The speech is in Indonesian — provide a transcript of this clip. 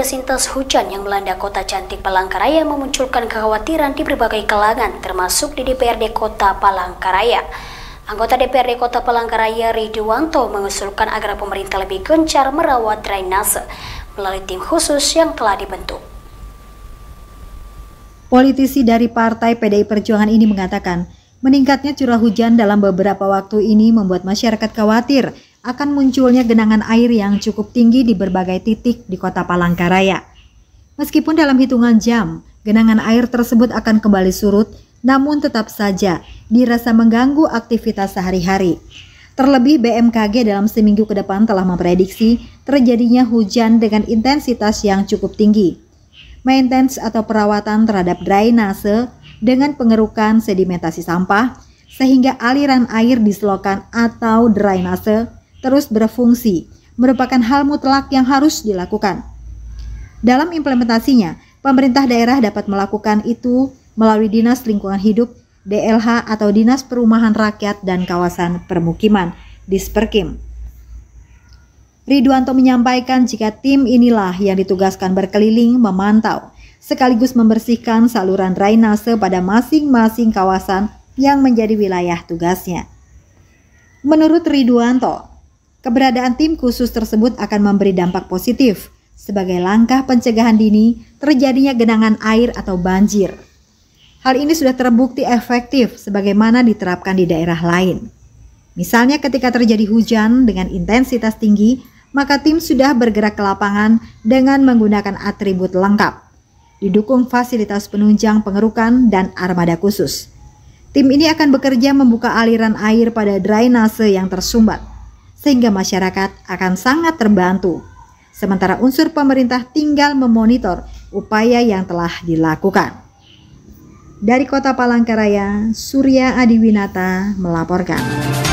intensitas hujan yang melanda kota cantik Palangkaraya memunculkan kekhawatiran di berbagai kalangan, termasuk di DPRD Kota Palangkaraya. Anggota DPRD Kota Palangkaraya Ridwanto mengusulkan agar pemerintah lebih gencar merawat drainase melalui tim khusus yang telah dibentuk. Politisi dari Partai PDI Perjuangan ini mengatakan, meningkatnya curah hujan dalam beberapa waktu ini membuat masyarakat khawatir akan munculnya genangan air yang cukup tinggi di berbagai titik di kota Palangkaraya. Meskipun dalam hitungan jam, genangan air tersebut akan kembali surut, namun tetap saja dirasa mengganggu aktivitas sehari-hari. Terlebih BMKG dalam seminggu ke depan telah memprediksi terjadinya hujan dengan intensitas yang cukup tinggi. Maintenance atau perawatan terhadap drainase dengan pengerukan sedimentasi sampah sehingga aliran air di selokan atau drainase terus berfungsi merupakan hal mutlak yang harus dilakukan. Dalam implementasinya, pemerintah daerah dapat melakukan itu melalui Dinas Lingkungan Hidup, DLH atau Dinas Perumahan Rakyat dan Kawasan Permukiman, Disperkim. Ridwanto menyampaikan jika tim inilah yang ditugaskan berkeliling memantau, sekaligus membersihkan saluran drainase pada masing-masing kawasan yang menjadi wilayah tugasnya. Menurut Ridwanto, Keberadaan tim khusus tersebut akan memberi dampak positif sebagai langkah pencegahan dini terjadinya genangan air atau banjir. Hal ini sudah terbukti efektif sebagaimana diterapkan di daerah lain. Misalnya ketika terjadi hujan dengan intensitas tinggi, maka tim sudah bergerak ke lapangan dengan menggunakan atribut lengkap, didukung fasilitas penunjang pengerukan dan armada khusus. Tim ini akan bekerja membuka aliran air pada drainase yang tersumbat sehingga masyarakat akan sangat terbantu. Sementara unsur pemerintah tinggal memonitor upaya yang telah dilakukan. Dari Kota Palangkaraya, Surya Adiwinata melaporkan.